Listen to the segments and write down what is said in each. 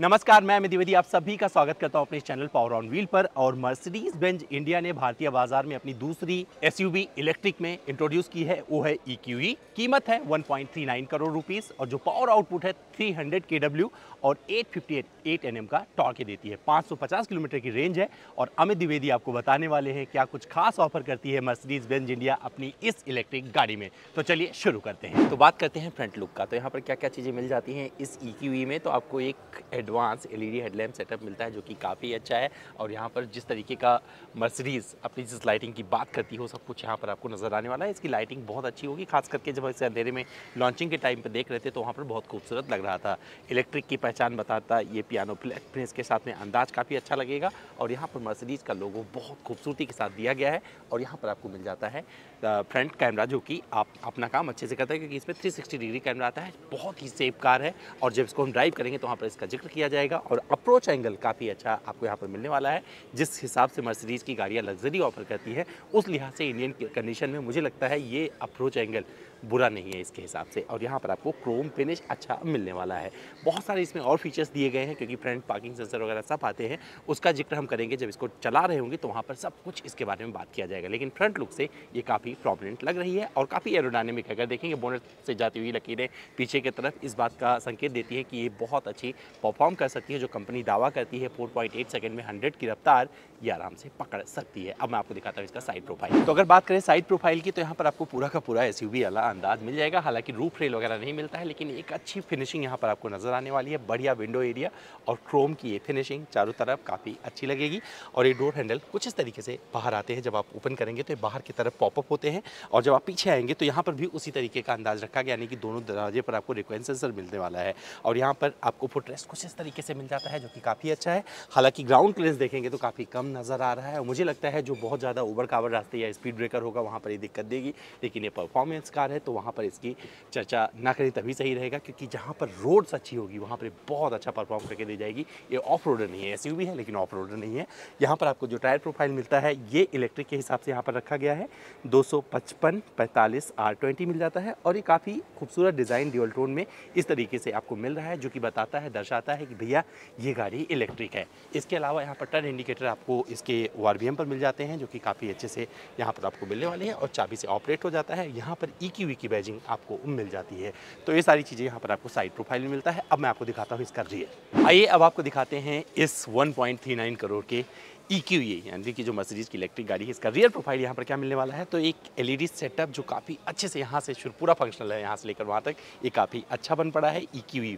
नमस्कार मैं अमित द्विवेदी आप सभी का स्वागत करता हूं अपने चैनल पावर ऑन व्हील पर और मर्सिडीज बेंज इंडिया ने भारतीय बाजार में अपनी दूसरी एसयूवी इलेक्ट्रिक में इंट्रोड्यूस की है वो है ई e e। कीमत है 1.39 करोड़ रुपीस और जो पावर आउटपुट है 300 डब्ल्यू और एट एट एन एम का टॉर्क देती है पाँच किलोमीटर की रेंज है और अमित द्विवेदी आपको बताने वाले हैं क्या कुछ खास ऑफर करती है मर्सिडीज बेंज इंडिया अपनी इस इलेक्ट्रिक गाड़ी में तो चलिए शुरू करते हैं तो बात करते हैं फ्रंट लुक का तो यहाँ पर क्या क्या चीज़ें मिल जाती हैं इस ई e में तो आपको एक एडवांस एलईडी हेडलैम्प सेटअप मिलता है जो कि काफ़ी अच्छा है और यहाँ पर जिस तरीके का मर्सरीज अपनी जिस लाइटिंग की बात करती हो सब कुछ यहाँ पर आपको नज़र आने वाला है इसकी लाइटिंग बहुत अच्छी होगी खास करके जब इसे अंधेरे में लॉन्चिंग के टाइम पर देख रहे थे तो वहाँ पर बहुत खूबसूरत लग रहा था इलेक्ट्रिक की पहचान बताता ये पियानो प्रिंस के साथ में अंदाज काफ़ी अच्छा लगेगा और यहाँ पर मर्सरीज का लोगो बहुत खूबसूरती के साथ दिया गया है और यहाँ पर आपको मिल जाता है फ्रंट कैमरा जो कि आप अपना काम अच्छे से करता है क्योंकि इसमें 360 डिग्री कैमरा आता है बहुत ही सेफ कार है और जब इसको हम ड्राइव करेंगे तो वहाँ पर इसका जिक्र किया जाएगा और अप्रोच एंगल काफ़ी अच्छा आपको यहाँ पर मिलने वाला है जिस हिसाब से मर्सिडीज़ की गाड़ियाँ लग्जरी ऑफर करती है उस लिहाज से इंडियन कंडीशन में मुझे लगता है ये अप्रोच एंगल बुरा नहीं है इसके हिसाब से और यहाँ पर आपको क्रोम फिनिश अच्छा मिलने वाला है बहुत सारे इसमें और फीचर्स दिए गए हैं क्योंकि फ्रंट पार्किंग सेंसर वगैरह सब आते हैं उसका जिक्र हम करेंगे जब इसको चला रहे होंगे तो वहाँ पर सब कुछ इसके बारे में बात किया जाएगा लेकिन फ्रंट लुक से ये काफ़ी प्रॉब्लेंट लग रही है और काफ़ी एरोडानेमिक है अगर देखेंगे बोनट से जाती हुई लकीरें पीछे की तरफ इस बात का संकेत देती है कि ये बहुत अच्छी परफॉर्म परफॉर्म कर सकती है जो कंपनी दावा करती है 4.8 सेकंड में 100 की रफ्तार ये आराम से पकड़ सकती है अब मैं आपको दिखाता हूँ इसका साइड प्रोफाइल तो अगर बात करें साइड प्रोफाइल की तो यहाँ पर आपको पूरा का पूरा एस वाला अंदाज मिल जाएगा हालांकि रूफ रेल वगैरह नहीं मिलता है लेकिन एक अच्छी फिनिशिंग यहाँ पर आपको नजर आने वाली है बढ़िया विंडो एरिया और क्रोम की ये फिनिशिंग चारों तरफ काफ़ी अच्छी लगेगी और ये डोर हैंडल कुछ इस तरीके से बाहर आते हैं जब आप ओपन करेंगे तो बाहर की तरफ पॉपअप होते हैं और जब आप पीछे आएंगे तो यहाँ पर भी उसी तरीके का अंदाज रखा गया यानी कि दोनों दरवाजे पर आपको रिक्वेंसेंसर मिलने वाला है और यहाँ पर आपको फुटरेस्ट कुछ इस तरीके से मिल जाता है जो कि काफ़ी अच्छा है हालांकि ग्राउंड क्लियरेंस देखेंगे तो काफ़ी कम नज़र आ रहा है और मुझे लगता है जो बहुत ज़्यादा ऊबर कावर रास्ते या स्पीड ब्रेकर होगा वहाँ पर ये दिक्कत देगी लेकिन ये परफॉर्मेंस कार है तो वहाँ पर इसकी चर्चा ना करें तभी सही रहेगा क्योंकि जहाँ पर रोड्स अच्छी होगी वहाँ पर बहुत अच्छा परफॉर्म करके दी जाएगी ये ऑफ रोडर नहीं है एस है लेकिन ऑफ रोडर नहीं है यहाँ पर आपको जो टायर प्रोफाइल मिलता है ये इलेक्ट्रिक के हिसाब से यहाँ पर रखा गया है दो सौ पचपन पैंतालीस आर ट्वेंटी मिल जाता है और ये काफ़ी खूबसूरत डिज़ाइन ड्यूअल टोन में इस तरीके से आपको मिल रहा है जो कि बताता है दर्शाता है कि भैया ये गाड़ी इलेक्ट्रिक है इसके अलावा यहाँ पर टर्न इंडिकेटर आपको इसके ओ पर मिल जाते हैं जो कि काफ़ी अच्छे से यहाँ पर आपको मिलने वाले हैं और चाबी से ऑपरेट हो जाता है यहाँ पर ई e की बैजिंग आपको मिल जाती है तो ये सारी चीज़ें यहाँ पर आपको साइड प्रोफाइल में मिलता है अब मैं आपको दिखाता हूँ इसका रियल आइए अब आपको दिखाते हैं इस वन करोड़ के ई e क्यू यानी कि जो मर्सिडीज़ की इलेक्ट्रिक गाड़ी है इसका रियर प्रोफाइल यहाँ पर क्या मिलने वाला है तो एक एलईडी सेटअप जो काफ़ी अच्छे से यहाँ से शुरू पूरा फंक्शनल है यहाँ से लेकर वहाँ तक ये काफ़ी अच्छा बन पड़ा है ई क्यू ई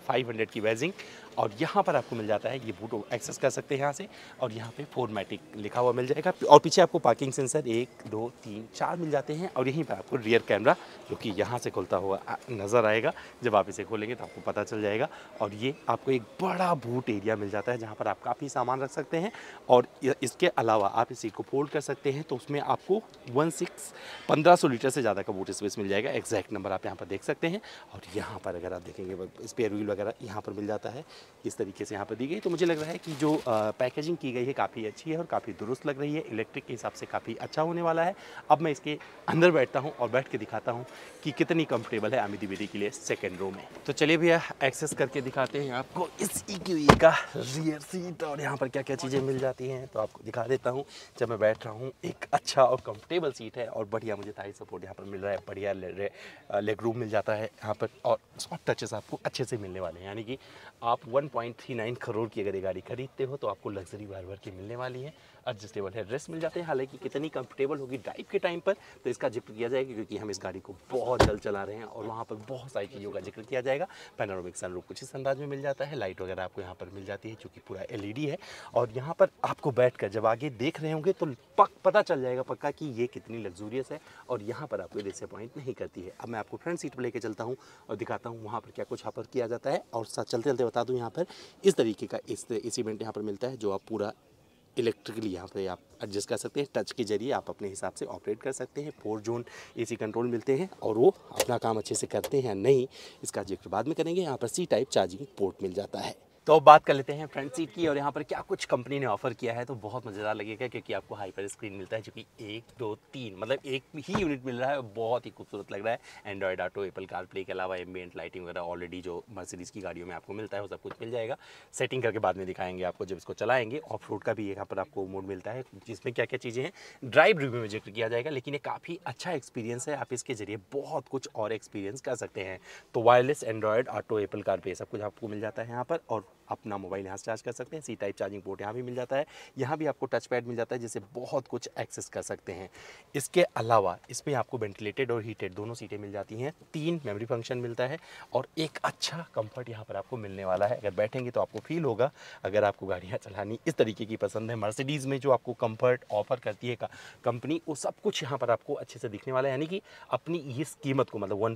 की वैजिंग और यहाँ पर आपको मिल जाता है ये बूट एक्सेस कर सकते हैं यहाँ से और यहाँ फोर फोरमेटिक लिखा हुआ मिल जाएगा और पीछे आपको पार्किंग सेंसर एक दो तीन चार मिल जाते हैं और यहीं पर आपको रियर कैमरा जो कि यहाँ से खुलता हुआ नज़र आएगा जब आप इसे खोलेंगे तो आपको पता चल जाएगा और ये आपको एक बड़ा बूट एरिया मिल जाता है जहाँ पर आप काफ़ी सामान रख सकते हैं और इसके अलावा आप इसी को फोल्ड कर सकते हैं तो उसमें आपको वन सिक्स पंद्रह सौ लीटर से ज़्यादा का बूट स्पेस मिल जाएगा एग्जैक्ट नंबर आप यहाँ पर देख सकते हैं और यहाँ पर अगर आप देखेंगे स्पेयर व्हील वगैरह यहाँ पर मिल जाता है इस तरीके से यहाँ पर दी गई तो मुझे लग रहा है कि जो पैकेजिंग की गई है काफ़ी अच्छी है और काफ़ी दुरुस्त लग रही है इलेक्ट्रिक के हिसाब से काफ़ी अच्छा होने वाला है अब मैं इसके अंदर बैठता हूँ और बैठ के दिखाता हूँ कि कितनी कम्फर्टेबल है आमिदी बेदी के लिए सेकेंड रो में तो चलिए भैया एक्सेस करके दिखाते हैं आपको इस ई e e का रियर सीट और यहाँ पर क्या क्या चीज़ें मिल जाती हैं तो आप आपको दिखा देता हूँ जब मैं बैठ रहा हूँ एक अच्छा और कंफर्टेबल सीट है और बढ़िया मुझे थाई सपोर्ट यहाँ पर मिल रहा है बढ़िया लेग रूम मिल जाता है यहाँ पर और सॉफ्ट टचेस आपको अच्छे से मिलने वाले हैं यानी कि आप 1.39 करोड़ की अगर ये गाड़ी खरीदते हो तो आपको लग्जरी बार की मिलने वाली है एडजस्टेबल है ड्रेस मिल जाते हैं हालांकि कितनी कंफर्टेबल होगी ड्राइव के टाइम पर तो इसका जिक्र किया जाएगा क्योंकि हम इस गाड़ी को बहुत जल्द चला रहे हैं और वहाँ पर बहुत सारी चीज़ों का जिक्र किया जाएगा पैनोरमिक सनरूफ कुछ इस अंदाज में मिल जाता है लाइट वगैरह आपको यहाँ पर मिल जाती है चूँकि पूरा एल है और यहाँ पर आपको बैठ का जब आगे देख रहे होंगे तो पक पता चल जाएगा पक्का कि ये कितनी लग्जूरियस है और यहाँ पर आपको डिसअपॉइंट नहीं करती है अब मैं आपको फ्रंट सीट पर लेके चलता हूँ और दिखाता हूँ वहाँ पर क्या कुछ हापर किया जाता है और साथ चलते चलते बता दूँ यहाँ पर इस तरीके का इस इस इवेंट यहाँ पर मिलता है जो आप पूरा इलेक्ट्रिकली यहाँ पर आप एडजस्ट कर सकते हैं टच के जरिए आप अपने हिसाब से ऑपरेट कर सकते हैं फोर जोन एसी कंट्रोल मिलते हैं और वो अपना काम अच्छे से करते हैं नहीं इसका जिक्र बाद में करेंगे यहाँ पर सी टाइप चार्जिंग पोर्ट मिल जाता है तो अब बात कर लेते हैं फ्रंट सीट की और यहाँ पर क्या कुछ कंपनी ने ऑफर किया है तो बहुत मज़ेदार लगेगा क्योंकि आपको हाइपर स्क्रीन मिलता है जो कि एक दो तीन मतलब एक ही यूनिट मिल रहा है बहुत ही खूबसूरत लग रहा है Android Auto Apple CarPlay के अलावा एम्बियंट लाइटिंग वगैरह ऑलरेडी जो मर्सिडीज़ की गाड़ियों में आपको मिलता है वो सब कुछ मिल जाएगा सेटिंग करके बाद में दिखाएंगे आपको जब इसको चलाएंगे ऑफ रोड का भी यहाँ पर आपको मोड मिलता है जिसमें क्या क्या चीज़ें हैं ड्राइव रिव्यू में जिक्र किया जाएगा लेकिन ये काफ़ी अच्छा एक्सपीरियंस है आप इसके जरिए बहुत कुछ और एक्सपीरियंस कर सकते हैं तो wireless Android Auto Apple CarPlay सब कुछ आपको मिल जाता है यहाँ पर और अपना मोबाइल यहाँ से चार्ज कर सकते हैं सी टाइप चार्जिंग पोर्ट यहाँ भी मिल जाता है यहाँ भी आपको टच पैड मिल जाता है जिससे बहुत कुछ एक्सेस कर सकते हैं इसके अलावा इसमें आपको वेंटिलेटेड और हीटेड दोनों सीटें मिल जाती हैं तीन मेमोरी फंक्शन मिलता है और एक अच्छा कम्फर्ट यहाँ पर आपको मिलने वाला है अगर बैठेंगे तो आपको फील होगा अगर आपको गाड़ियाँ चलानी इस तरीके की पसंद है मर्सिडीज़ में जो आपको कम्फर्ट ऑफर करती है कंपनी वो सब कुछ यहाँ पर आपको अच्छे से दिखने वाला है यानी कि अपनी इस कीमत को मतलब वन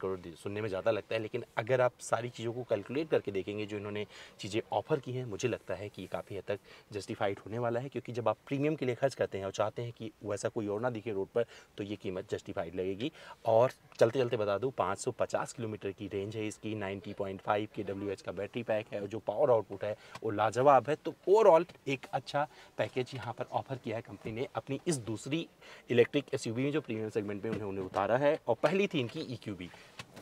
करोड़ सुनने में ज़्यादा लगता है लेकिन अगर आप सारी चीज़ों को कैलकुलेट करके देखेंगे जो इन्होंने चीज़ें ऑफर की हैं मुझे लगता है कि ये काफ़ी हद तक जस्टिफाइड होने वाला है क्योंकि जब आप प्रीमियम के लिए खर्च करते हैं और चाहते हैं कि वैसा कोई और ना दिखे रोड पर तो ये कीमत जस्टिफाइड लगेगी और चलते चलते बता दूँ पाँच किलोमीटर की रेंज है इसकी नाइन्टी के डब्ल्यू का बैटरी पैक है और जो पावर आउटपुट है वो लाजवाब है तो ओवरऑल एक अच्छा पैकेज यहाँ पर ऑफर किया है कंपनी ने अपनी इस दूसरी इलेक्ट्रिक एस में जो प्रीमियम सेगमेंट में उन्हें उन्हें उतारा है और पहली थी इनकी ई e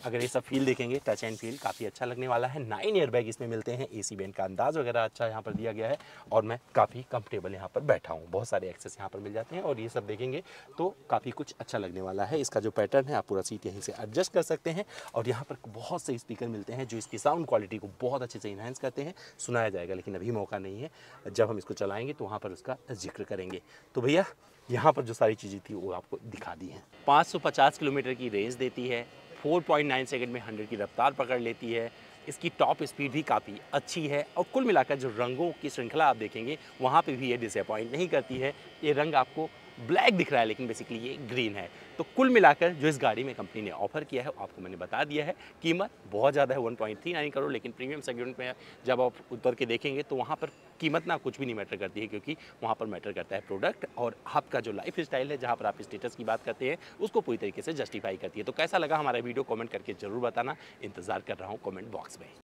अगर ये सब फील देखेंगे टच एंड फील काफ़ी अच्छा लगने वाला है नाइन ईयर बैग इसमें मिलते हैं एसी बैंड का अंदाज वगैरह अच्छा यहाँ पर दिया गया है और मैं काफ़ी कंफर्टेबल यहाँ पर बैठा हूँ बहुत सारे एक्सेस यहाँ पर मिल जाते हैं और ये सब देखेंगे तो काफ़ी कुछ अच्छा लगने वाला है इसका जो पैटर्न है आप पूरा सीट यहीं से एडजस्ट कर सकते हैं और यहाँ पर बहुत से स्पीकर मिलते हैं जो इसकी साउंड क्वालिटी को बहुत अच्छे से इन्हेंस करते हैं सुनाया जाएगा लेकिन अभी मौका नहीं है जब हम इसको चलाएँगे तो वहाँ पर उसका जिक्र करेंगे तो भैया यहाँ पर जो सारी चीज़ें थी वो आपको दिखा दी हैं 550 किलोमीटर की रेंज देती है 4.9 सेकंड में 100 की रफ्तार पकड़ लेती है इसकी टॉप स्पीड भी काफ़ी अच्छी है और कुल मिलाकर जो रंगों की श्रृंखला आप देखेंगे वहाँ पे भी ये डिसअपॉइंट नहीं करती है ये रंग आपको ब्लैक दिख रहा है लेकिन बेसिकली ये ग्रीन है तो कुल मिलाकर जो इस गाड़ी में कंपनी ने ऑफर किया है आपको मैंने बता दिया है कीमत बहुत ज़्यादा है 1.39 करोड़ लेकिन प्रीमियम सेगमेंट में जब आप उतर के देखेंगे तो वहाँ पर कीमत ना कुछ भी नहीं मैटर करती है क्योंकि वहाँ पर मैटर करता है प्रोडक्ट और आपका जो लाइफ स्टाइल है जहाँ पर आप स्टेटस की बात करते हैं उसको पूरी तरीके से जस्टिफाई करती है तो कैसा लगा हमारा वीडियो कॉमेंट करके जरूर बताना इंतज़ार कर रहा हूँ कॉमेंट बॉक्स में